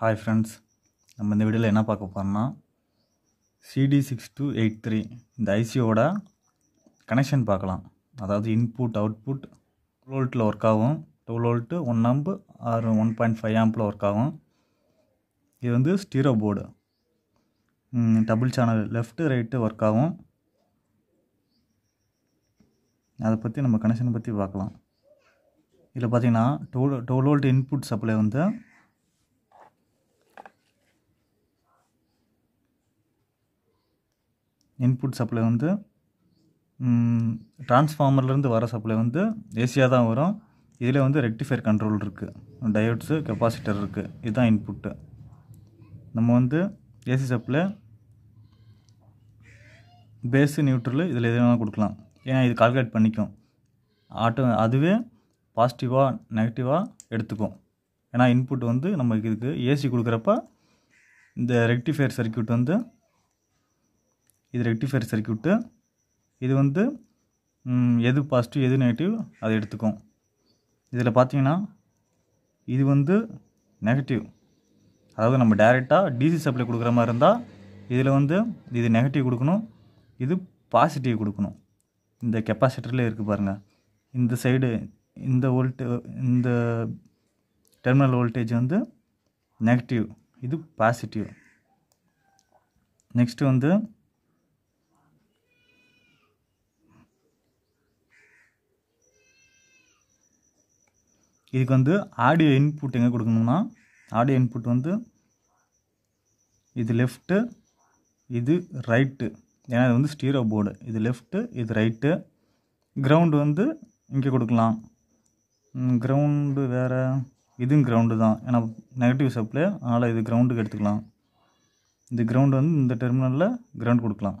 hi friends நம்ம இந்த வீடியோவில் என்ன பார்க்க போகிறோம்னா CD six two eight three இந்த ஐசியோட கனெக்ஷன் பார்க்கலாம் அதாவது இன்புட் அவுட்புட் டூ வோல்ட்டில் ஒர்க் ஆகும் டுவெல் வோல்ட்டு ஒன் ஆம்பு ஆறு ஒன் பாயிண்ட் ஃபைவ் ஆம்பில் ஒர்க் ஆகும் இது வந்து stereo board double channel left right work ஆகும் அதை பற்றி நம்ம கனெக்ஷன் பற்றி பார்க்கலாம் இதில் பார்த்தீங்கன்னா twelve twelve volt input supply வந்து இன்புட் சப்ளை வந்து டிரான்ஸ்ஃபார்மர்லேருந்து வர சப்ளை வந்து ஏசியாக தான் வரும் இதில் வந்து ரெக்டிஃபையர் கண்ட்ரோல் இருக்குது டயோட்ஸு கெப்பாசிட்டர் இருக்குது இதுதான் இன்புட்டு நம்ம வந்து ஏசி சப்ளை பேஸு நியூட்ரலு இதில் எது வேணாலும் கொடுக்கலாம் ஏன்னா இது கால்குலேட் பண்ணிக்கும் ஆட்டோ அதுவே பாசிட்டிவாக நெகட்டிவாக எடுத்துக்கும் ஏன்னா இன்புட் வந்து நம்ம இதுக்கு ஏசி கொடுக்குறப்ப இந்த ரெக்டிஃபையர் சர்க்கியூட் வந்து இது ரெக்டிஃபயர் சர்க்கியூட்டு இது வந்து எது பாசிட்டிவ் எது நெகட்டிவ் அதை எடுத்துக்கும் இதில் பார்த்தீங்கன்னா இது வந்து நெகட்டிவ் அதாவது நம்ம டைரெக்டாக டிசி சப்ளை கொடுக்குற மாதிரி இருந்தால் இதில் வந்து இது நெகட்டிவ் கொடுக்கணும் இது பாசிட்டிவ் கொடுக்கணும் இந்த கெப்பாசிட்டரில் இருக்குது பாருங்கள் இந்த சைடு இந்த வோல்ட் இந்த டெர்மினல் வோல்டேஜ் வந்து நெகட்டிவ் இது பாசிட்டிவ் நெக்ஸ்ட்டு வந்து இதுக்கு வந்து ஆடியோ இன்புட் எங்கே கொடுக்கணும்னா ஆடியோ இன்புட் வந்து இது லெஃப்ட்டு இது ரைட்டு ஏன்னா இது வந்து ஸ்டீரோ போர்டு இது லெஃப்ட்டு இது ரைட்டு கிரவுண்டு வந்து இங்கே கொடுக்கலாம் கிரவுண்டு வேறு இதுவும் கிரவுண்டு தான் ஏன்னா நெகட்டிவ் சப்ளை அதனால் இது கிரவுண்டுக்கு எடுத்துக்கலாம் இந்த கிரவுண்டு வந்து இந்த டெர்மினலில் கிரவுண்ட் கொடுக்கலாம்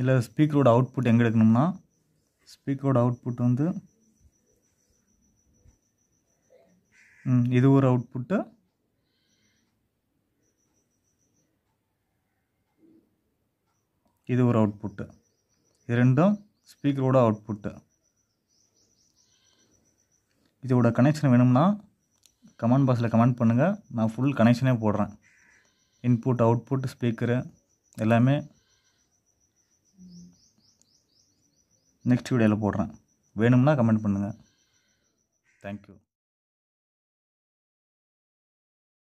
இல்லை ஸ்பீக்கரோட அவுட்புட் எங்கே எடுக்கணும்னா ஸ்பீக்கரோட அவுட்புட் வந்து இது ஒரு அவுட்புட்டு இது ஒரு அவுட்புட்டு இது ரெண்டும் ஸ்பீக்கரோட அவுட்புட்டு இதோட கனெக்ஷன் வேணும்னா கமெண்ட் பாக்ஸில் கமெண்ட் பண்ணுங்கள் நான் ஃபுல் கனெக்ஷனே போடுறேன் இன்புட் அவுட்புட் ஸ்பீக்கரு எல்லாமே நெக்ஸ்ட் வீடியோவில் போடுறேன் வேணும்னா கமெண்ட் பண்ணுங்கள் தேங்க்யூ